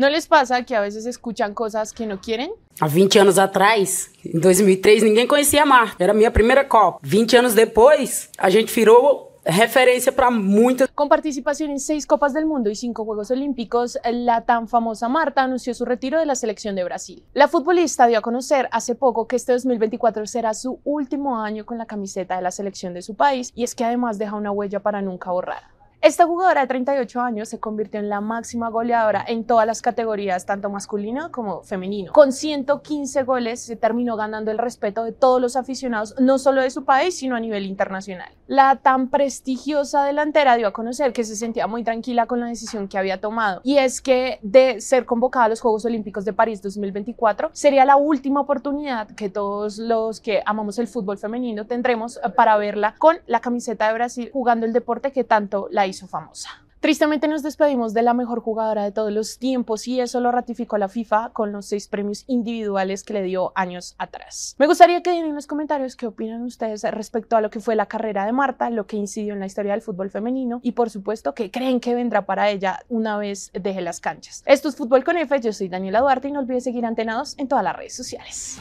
¿No les pasa que a veces escuchan cosas que no quieren? A 20 años atrás, en 2003, ninguém conocía a Marta. Era mi primera Copa. 20 años después, a gente viró referencia para muchas. Con participación en seis Copas del Mundo y cinco Juegos Olímpicos, la tan famosa Marta anunció su retiro de la selección de Brasil. La futbolista dio a conocer hace poco que este 2024 será su último año con la camiseta de la selección de su país y es que además deja una huella para nunca borrar. Esta jugadora de 38 años se convirtió en la máxima goleadora en todas las categorías, tanto masculino como femenino. Con 115 goles se terminó ganando el respeto de todos los aficionados, no solo de su país, sino a nivel internacional. La tan prestigiosa delantera dio a conocer que se sentía muy tranquila con la decisión que había tomado, y es que de ser convocada a los Juegos Olímpicos de París 2024 sería la última oportunidad que todos los que amamos el fútbol femenino tendremos eh, para verla con la camiseta de Brasil jugando el deporte que tanto la hizo famosa. Tristemente nos despedimos de la mejor jugadora de todos los tiempos y eso lo ratificó la FIFA con los seis premios individuales que le dio años atrás. Me gustaría que den en los comentarios qué opinan ustedes respecto a lo que fue la carrera de Marta, lo que incidió en la historia del fútbol femenino y por supuesto qué creen que vendrá para ella una vez deje las canchas. Esto es Fútbol con F, yo soy Daniela Duarte y no olviden seguir antenados en todas las redes sociales.